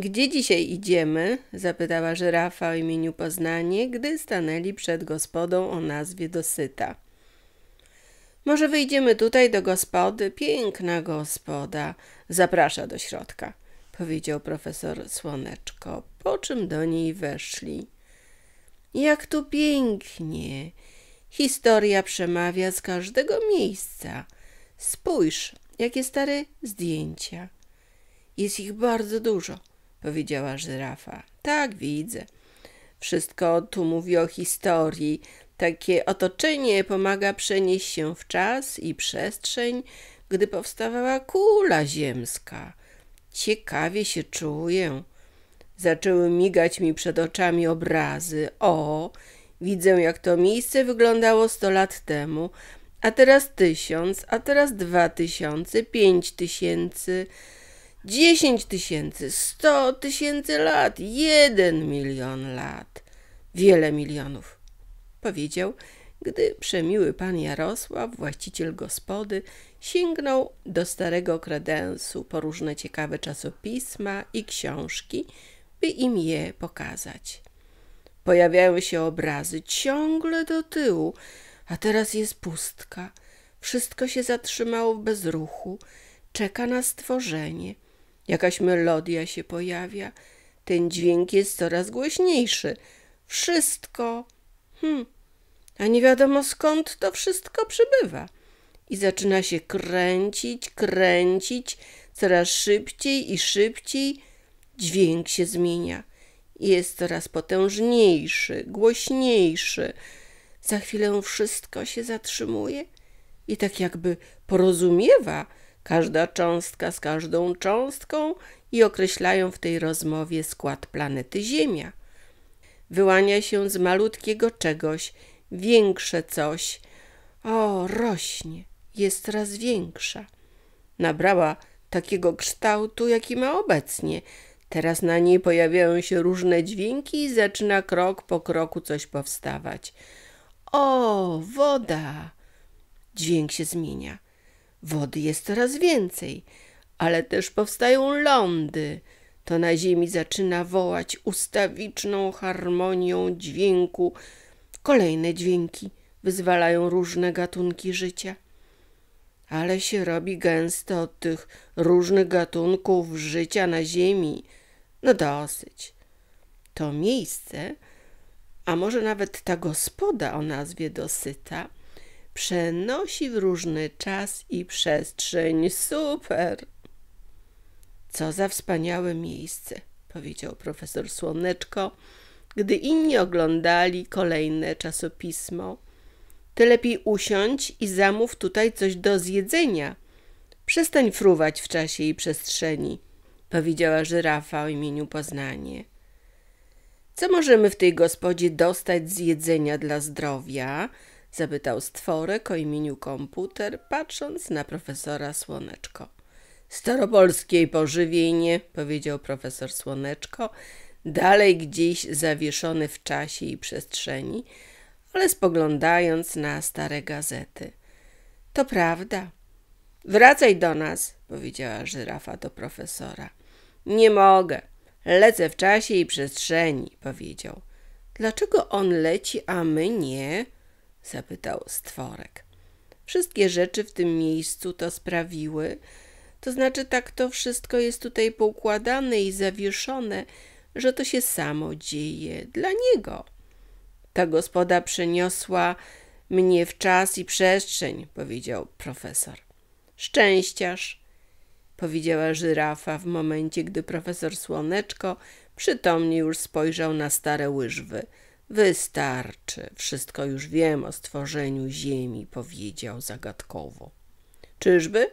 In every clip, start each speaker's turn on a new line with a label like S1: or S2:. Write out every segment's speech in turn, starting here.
S1: Gdzie dzisiaj idziemy? zapytała żyrafa o imieniu Poznanie, gdy stanęli przed gospodą o nazwie Dosyta. Może wyjdziemy tutaj do gospody? Piękna gospoda. Zaprasza do środka, powiedział profesor Słoneczko, po czym do niej weszli. Jak tu pięknie! Historia przemawia z każdego miejsca. Spójrz, jakie stare zdjęcia. Jest ich bardzo dużo powiedziała żyrafa. Tak, widzę. Wszystko tu mówi o historii. Takie otoczenie pomaga przenieść się w czas i przestrzeń, gdy powstawała kula ziemska. Ciekawie się czuję. Zaczęły migać mi przed oczami obrazy. O, widzę jak to miejsce wyglądało sto lat temu, a teraz tysiąc, a teraz dwa tysiące, pięć tysięcy dziesięć tysięcy, sto tysięcy lat, jeden milion lat, wiele milionów, powiedział, gdy przemiły pan Jarosław, właściciel gospody, sięgnął do starego kredensu po różne ciekawe czasopisma i książki, by im je pokazać. Pojawiały się obrazy ciągle do tyłu, a teraz jest pustka. Wszystko się zatrzymało w bezruchu, czeka na stworzenie – Jakaś melodia się pojawia. Ten dźwięk jest coraz głośniejszy. Wszystko. Hm. A nie wiadomo skąd to wszystko przybywa. I zaczyna się kręcić, kręcić, coraz szybciej i szybciej. Dźwięk się zmienia. Jest coraz potężniejszy, głośniejszy. Za chwilę wszystko się zatrzymuje i tak jakby porozumiewa, każda cząstka z każdą cząstką i określają w tej rozmowie skład planety Ziemia. Wyłania się z malutkiego czegoś, większe coś. O, rośnie, jest coraz większa. Nabrała takiego kształtu, jaki ma obecnie. Teraz na niej pojawiają się różne dźwięki i zaczyna krok po kroku coś powstawać. O, woda! Dźwięk się zmienia. Wody jest coraz więcej, ale też powstają lądy. To na ziemi zaczyna wołać ustawiczną harmonią dźwięku. Kolejne dźwięki wyzwalają różne gatunki życia. Ale się robi gęsto od tych różnych gatunków życia na ziemi. No dosyć. To miejsce, a może nawet ta gospoda o nazwie dosyta – przenosi w różny czas i przestrzeń. Super! Co za wspaniałe miejsce, powiedział profesor Słoneczko, gdy inni oglądali kolejne czasopismo. Ty lepiej usiądź i zamów tutaj coś do zjedzenia. Przestań fruwać w czasie i przestrzeni, powiedziała żyrafa o imieniu Poznanie. Co możemy w tej gospodzie dostać z jedzenia dla zdrowia? Zapytał stworek o imieniu komputer, patrząc na profesora Słoneczko. Staropolskiej pożywienie, powiedział profesor Słoneczko, dalej gdzieś zawieszony w czasie i przestrzeni, ale spoglądając na stare gazety. To prawda. Wracaj do nas, powiedziała żyrafa do profesora. Nie mogę. Lecę w czasie i przestrzeni, powiedział. Dlaczego on leci, a my nie? zapytał stworek. Wszystkie rzeczy w tym miejscu to sprawiły. To znaczy, tak to wszystko jest tutaj poukładane i zawieszone, że to się samo dzieje dla niego. Ta gospoda przeniosła mnie w czas i przestrzeń, powiedział profesor. Szczęściarz, powiedziała żyrafa w momencie, gdy profesor Słoneczko przytomnie już spojrzał na stare łyżwy – Wystarczy, wszystko już wiem o stworzeniu ziemi, powiedział zagadkowo. Czyżby?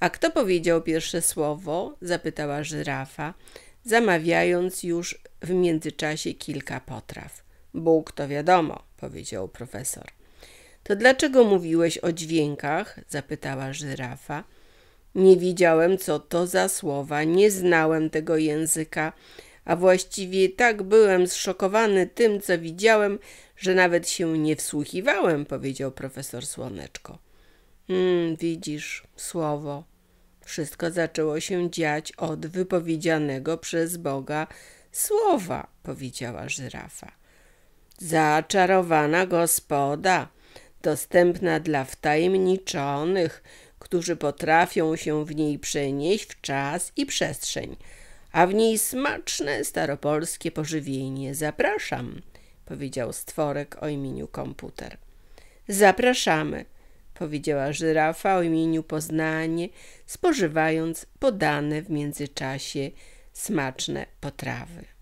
S1: A kto powiedział pierwsze słowo? zapytała żyrafa, zamawiając już w międzyczasie kilka potraw. Bóg to wiadomo, powiedział profesor. To dlaczego mówiłeś o dźwiękach? zapytała żyrafa. Nie widziałem, co to za słowa, nie znałem tego języka a właściwie tak byłem zszokowany tym, co widziałem, że nawet się nie wsłuchiwałem, powiedział profesor Słoneczko. Hmm, widzisz, słowo. Wszystko zaczęło się dziać od wypowiedzianego przez Boga słowa, powiedziała żyrafa. Zaczarowana gospoda, dostępna dla wtajemniczonych, którzy potrafią się w niej przenieść w czas i przestrzeń – a w niej smaczne staropolskie pożywienie. Zapraszam, powiedział stworek o imieniu komputer. Zapraszamy, powiedziała żyrafa o imieniu Poznanie, spożywając podane w międzyczasie smaczne potrawy.